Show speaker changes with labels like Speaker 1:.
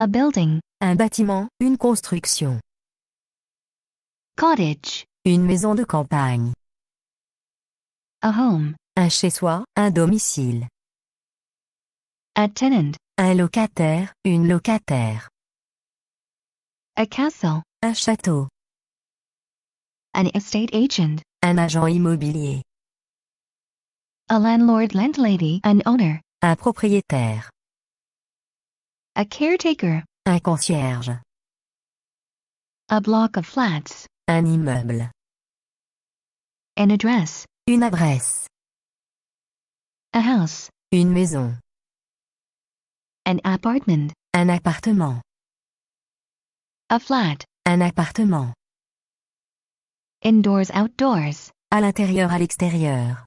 Speaker 1: A building. Un bâtiment, une construction. Cottage. Une maison de campagne. A home. Un chez-soi, un domicile. A tenant. Un locataire, une locataire. A castle. Un château. An estate agent. Un agent immobilier. A landlord landlady, an owner. Un propriétaire. A caretaker. Un concierge. A block of flats. Un immeuble. An address. Une adresse. A house. Une maison. An apartment. Un appartement. A flat. Un appartement. Indoors, outdoors. À l'intérieur, à l'extérieur.